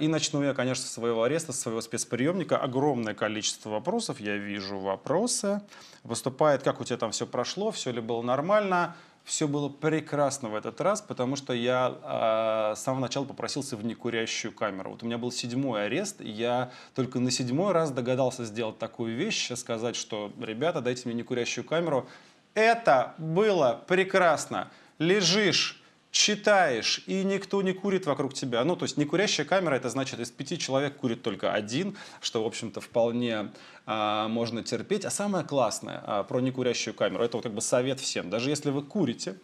И начну я, конечно, с своего ареста, с своего спецприемника. Огромное количество вопросов. Я вижу вопросы. Выступает, как у тебя там все прошло, все ли было нормально. Все было прекрасно в этот раз, потому что я э, с самого начала попросился в некурящую камеру. Вот у меня был седьмой арест, и я только на седьмой раз догадался сделать такую вещь, сказать, что, ребята, дайте мне некурящую камеру. Это было прекрасно. Лежишь читаешь, и никто не курит вокруг тебя. Ну, то есть некурящая камера, это значит, из пяти человек курит только один, что, в общем-то, вполне а, можно терпеть. А самое классное а, про некурящую камеру, это вот как бы совет всем. Даже если вы курите,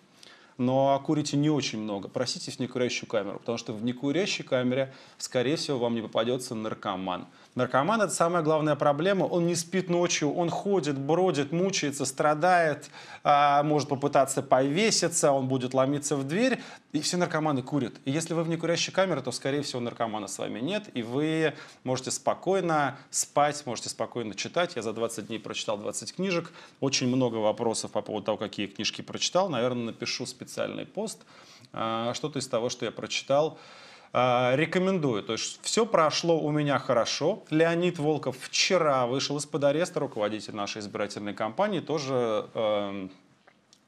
но курите не очень много, просите в некурящую камеру, потому что в некурящей камере, скорее всего, вам не попадется наркоман. Наркоман – это самая главная проблема. Он не спит ночью, он ходит, бродит, мучается, страдает, а, может попытаться повеситься, он будет ломиться в дверь, и все наркоманы курят. И если вы в некурящей камере, то, скорее всего, наркомана с вами нет, и вы можете спокойно спать, можете спокойно читать. Я за 20 дней прочитал 20 книжек, очень много вопросов по поводу того, какие книжки прочитал. Наверное, напишу специально специальный пост. А, что-то из того, что я прочитал, а, рекомендую. То есть все прошло у меня хорошо. Леонид Волков вчера вышел из-под ареста, руководитель нашей избирательной кампании, тоже эм,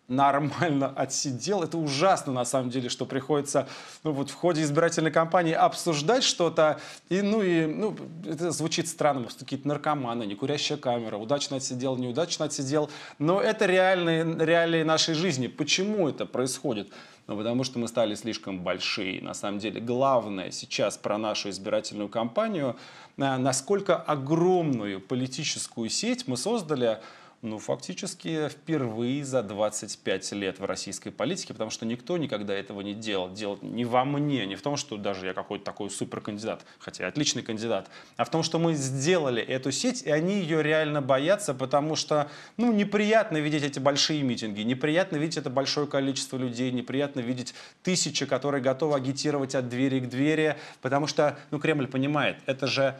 нормально отсидел. Это ужасно, на самом деле, что приходится ну, вот в ходе избирательной кампании обсуждать что-то. И, ну, и, ну, это звучит странно, какие-то наркоманы, некурящая камера, удачно отсидел, неудачно отсидел. Но это реальные, реалии нашей жизни. Почему это происходит? Ну потому что мы стали слишком большие. На самом деле, главное сейчас про нашу избирательную кампанию, э, насколько огромную политическую сеть мы создали ну, фактически впервые за 25 лет в российской политике, потому что никто никогда этого не делал. Дело не во мне, не в том, что даже я какой-то такой суперкандидат, хотя отличный кандидат, а в том, что мы сделали эту сеть, и они ее реально боятся, потому что, ну, неприятно видеть эти большие митинги, неприятно видеть это большое количество людей, неприятно видеть тысячи, которые готовы агитировать от двери к двери, потому что, ну, Кремль понимает, это же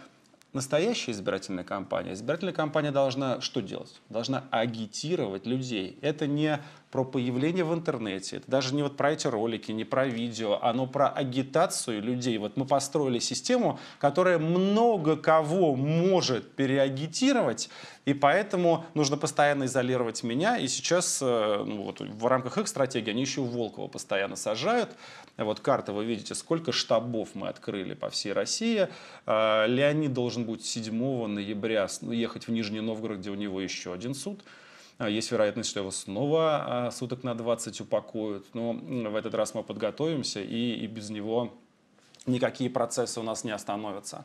Настоящая избирательная кампания. Избирательная кампания должна что делать? Должна агитировать людей. Это не про появление в интернете, это даже не вот про эти ролики, не про видео, оно про агитацию людей. Вот мы построили систему, которая много кого может переагитировать, и поэтому нужно постоянно изолировать меня. И сейчас э, ну вот, в рамках их стратегии они еще Волкова постоянно сажают. Вот карта, вы видите, сколько штабов мы открыли по всей России. Э, Леонид должен должен будет 7 ноября ну, ехать в Нижний Новгород, где у него еще один суд. А, есть вероятность, что его снова а, суток на 20 упакуют. Но в этот раз мы подготовимся, и, и без него никакие процессы у нас не остановятся.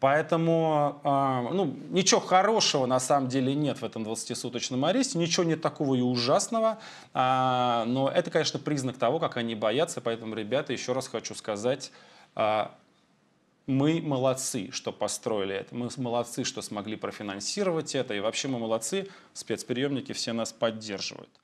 Поэтому а, ну, ничего хорошего на самом деле нет в этом 20-суточном аресте, ничего нет такого и ужасного, но это, конечно, признак того, как они боятся, поэтому, ребята, еще раз хочу сказать, мы молодцы, что построили это, мы молодцы, что смогли профинансировать это, и вообще мы молодцы, спецприемники все нас поддерживают.